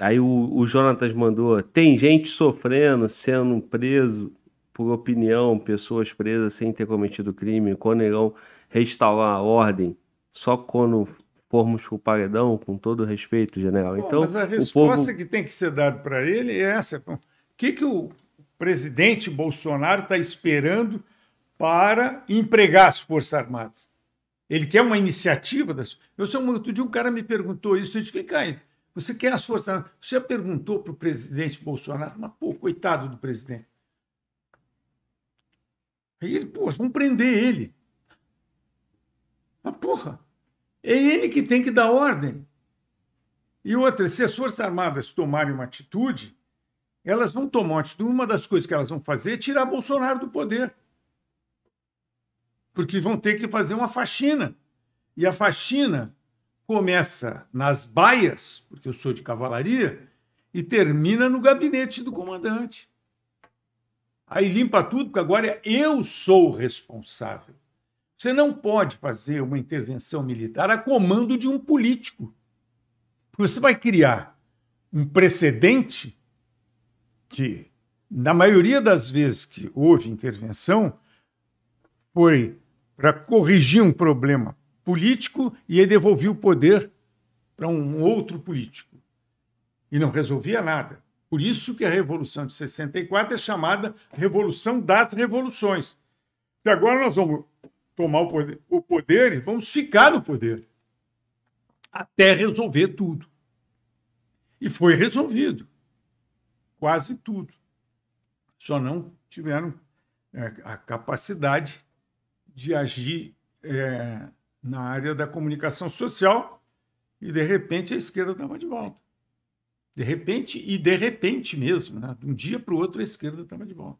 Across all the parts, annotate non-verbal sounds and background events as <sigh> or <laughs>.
Aí o, o Jonatas mandou: tem gente sofrendo, sendo preso por opinião, pessoas presas sem ter cometido crime, quando irão restaurar a ordem, só quando formos para o paredão, com todo respeito, general. Bom, então, mas a resposta povo... que tem que ser dada para ele é essa. O que, que o presidente Bolsonaro está esperando para empregar as Forças Armadas? Ele quer uma iniciativa das. Eu sou muito de um cara me perguntou isso, a gente fica aí. Você quer as Forças Armadas. Você já perguntou para o presidente Bolsonaro, mas, pô, coitado do presidente. Aí ele, pô, vamos prender ele. Mas, porra, é ele que tem que dar ordem. E outra, se as Forças Armadas tomarem uma atitude, elas vão tomar uma atitude. Uma das coisas que elas vão fazer é tirar Bolsonaro do poder. Porque vão ter que fazer uma faxina. E a faxina começa nas baias, porque eu sou de cavalaria, e termina no gabinete do comandante. Aí limpa tudo, porque agora eu sou o responsável. Você não pode fazer uma intervenção militar a comando de um político. você vai criar um precedente que, na maioria das vezes que houve intervenção, foi para corrigir um problema político e ele devolvia o poder para um outro político. E não resolvia nada. Por isso que a Revolução de 64 é chamada Revolução das Revoluções. E agora nós vamos tomar o poder, o poder e vamos ficar no poder até resolver tudo. E foi resolvido. Quase tudo. Só não tiveram é, a capacidade de agir é, na área da comunicação social e de repente a esquerda estava de volta. De repente, e de repente mesmo, né? de um dia para o outro a esquerda estava de volta.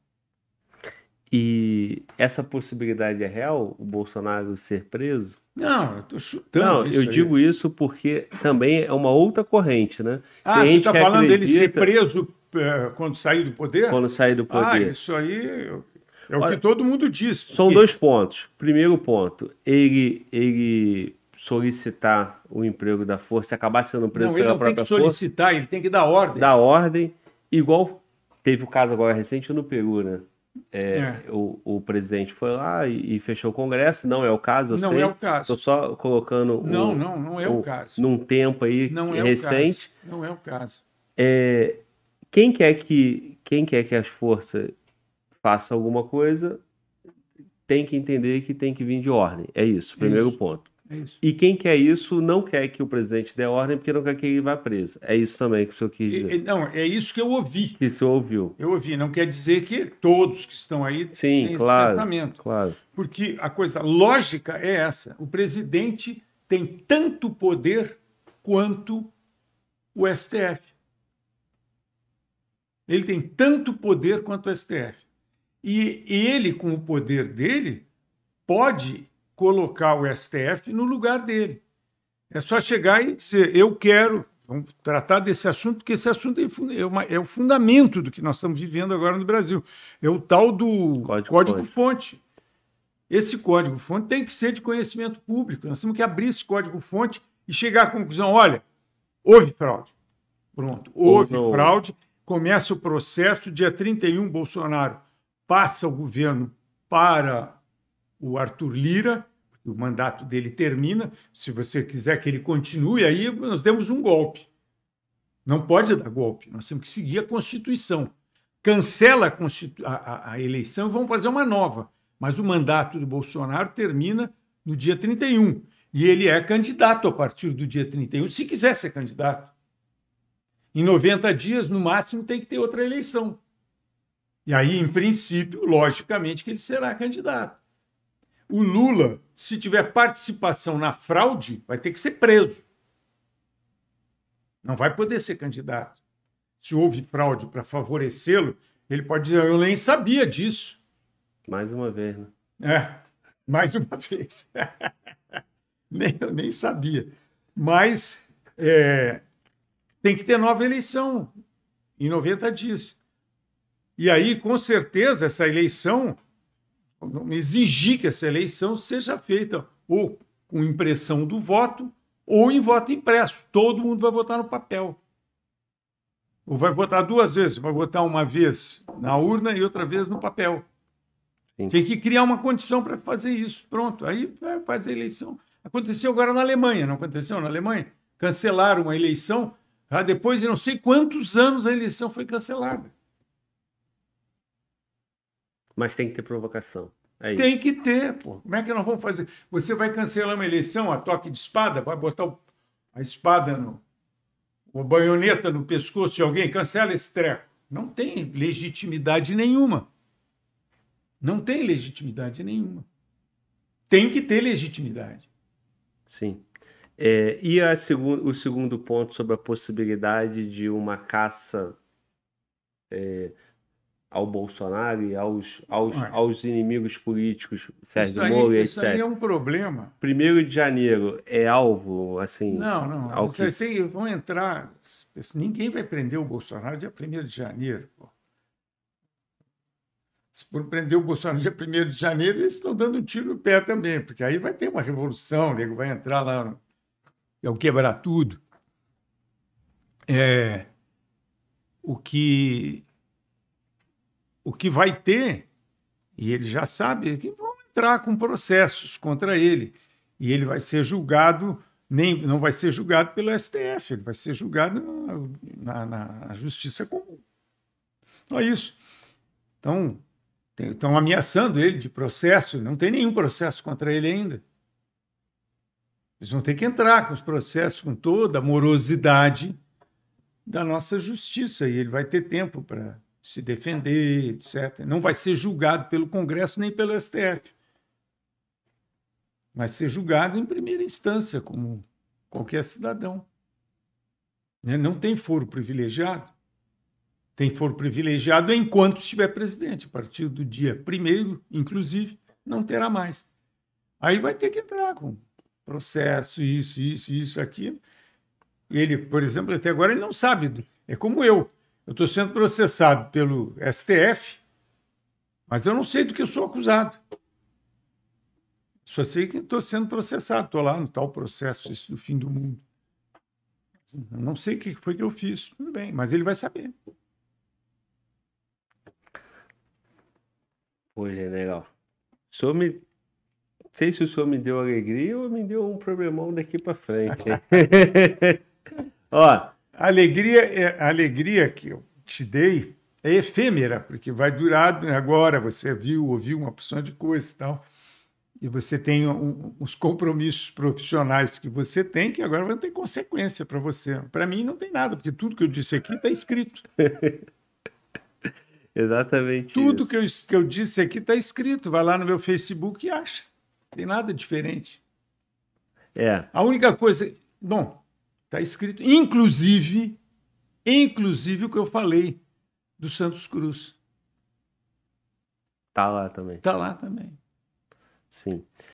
E essa possibilidade é real, o Bolsonaro ser preso? Não, eu tô chutando. Não, eu aí. digo isso porque também é uma outra corrente, né? Ah, Tem tu tá falando acredita... dele ser preso eh, quando sair do poder? Quando sair do ah, poder. Ah, isso aí eu, é o Olha, que todo mundo diz. São dois pontos. Primeiro ponto, ele, ele solicitar o emprego da força, acabar sendo preso não, pela própria força. Ele não tem que solicitar, força, ele tem que dar ordem. Dar ordem, igual teve o caso agora recente no Peru, né? É, é. O, o presidente foi lá e, e, fechou o Congresso. Não é o caso, eu não sei. Não é o caso. Estou só colocando. Não, um, não, não é o um, caso. Num tempo aí não é recente. Não é o caso. É, quem quer que quem quer que as forças faça alguma coisa, tem que entender que tem que vir de ordem. É isso, é primeiro isso. ponto. É e quem quer isso não quer que o presidente dê ordem porque não quer que ele vá preso. É isso também que o senhor quis dizer. não, é isso que eu ouvi. Que o senhor ouviu. Eu ouvi. Não quer dizer que todos que estão aí Sim, têm claro, esse pensamento. Claro. Porque a coisa lógica é essa. O presidente tem tanto poder quanto o STF. Ele tem tanto poder quanto o STF. E ele, com o poder dele, pode colocar o STF no lugar dele. É só chegar e dizer: eu quero vamos tratar desse assunto, porque esse assunto é, é uma, é, o fundamento do que nós estamos vivendo agora no Brasil. É o tal do código-fonte. Código esse código-fonte tem que ser de conhecimento público. Nós temos que abrir esse código-fonte e chegar à conclusão: olha, houve fraude. Pronto, houve, houve fraude. Começa o processo, dia 31, Bolsonaro passa o governo para o Arthur Lira, o mandato dele termina. Se você quiser que ele continue, aí nós demos um golpe. Não pode dar golpe, nós temos que seguir a Constituição. Cancela a, Constitu... a, a, a eleição e vamos fazer uma nova. Mas o mandato do Bolsonaro termina no dia 31. E ele é candidato a partir do dia 31, se quiser ser candidato. Em 90 dias, no máximo, tem que ter outra eleição. E aí, em princípio, logicamente que ele será candidato. O Lula, se tiver participação na fraude, vai ter que ser preso. Não vai poder ser candidato. Se houve fraude para favorecê-lo, ele pode dizer: Eu nem sabia disso. Mais uma vez, né? É, mais uma <laughs> vez. <laughs> nem, eu nem sabia. Mas é, tem que ter nova eleição em 90 dias. E aí, com certeza, essa eleição, exigir que essa eleição seja feita ou com impressão do voto ou em voto impresso. Todo mundo vai votar no papel. Ou vai votar duas vezes, vai votar uma vez na urna e outra vez no papel. Sim. Tem que criar uma condição para fazer isso. Pronto, aí vai fazer a eleição. Aconteceu agora na Alemanha, não aconteceu na Alemanha? Cancelaram a eleição, depois de não sei quantos anos a eleição foi cancelada. Mas tem que ter provocação. É tem que ter, pô. Como é que nós vamos fazer? Você vai cancelar uma eleição a toque de espada? Vai botar a espada no. o baioneta no pescoço de alguém? Cancela esse treco. Não tem legitimidade nenhuma. Não tem legitimidade nenhuma. Tem que ter legitimidade. Sim. É, e a seg o segundo ponto sobre a possibilidade de uma caça. É ao Bolsonaro e aos, aos, Olha, aos inimigos políticos, Sérgio Moro e etc. Isso aí é um problema. Primeiro de janeiro é alvo, assim... Não, não, ao que... tem, vão entrar... Ninguém vai prender o Bolsonaro dia 1 de janeiro. Pô. Se for prender o Bolsonaro dia 1 de janeiro, eles estão dando um tiro no pé também, porque aí vai ter uma revolução, nego vai entrar lá, e é o quebrar tudo. É... O que o que vai ter, e ele já sabe, que vão entrar com processos contra ele. E ele vai ser julgado, nem, não vai ser julgado pelo STF, ele vai ser julgado na, na, na justiça comum. Só isso. Então, estão ameaçando ele de processo, não tem nenhum processo contra ele ainda. Eles vão ter que entrar com os processos, com toda a morosidade da nossa justiça, e ele vai ter tempo para se defender, etc. Não vai ser julgado pelo Congresso nem pelo STF. Vai ser julgado em primeira instância, como qualquer cidadão. Né? Não tem foro privilegiado. Tem foro privilegiado enquanto estiver presidente. A partir do dia primeiro, inclusive, não terá mais. Aí vai ter que entrar com processo, isso, isso, isso, aquilo. Ele, por exemplo, até agora ele não sabe. É como eu. Eu estou sendo processado pelo STF, mas eu não sei do que eu sou acusado. Só sei que estou sendo processado, estou lá no tal processo, isso do fim do mundo. Eu não sei o que foi que eu fiz, tudo bem, mas ele vai saber. Oi, é general, o me... Não sei se o senhor me deu alegria ou me deu um problemão daqui para frente. <laughs> <laughs> Ó, a alegria, é, a alegria que eu te dei é efêmera, porque vai durar né, agora, você viu, ouviu uma porção de coisa e tal, e você tem um, compromissos profissionais que você tem, que agora vão ter consequência para você. Para mim não tem nada, porque tudo que eu disse aqui está escrito. <laughs> Exatamente. Tudo isso. Que, eu, que eu disse aqui está escrito. Vai lá no meu Facebook e acha. Não tem nada diferente. É. A única coisa. Bom, Está escrito, inclusive, inclusive o que eu falei do Santos Cruz. Tá lá também. Tá lá também. Sim.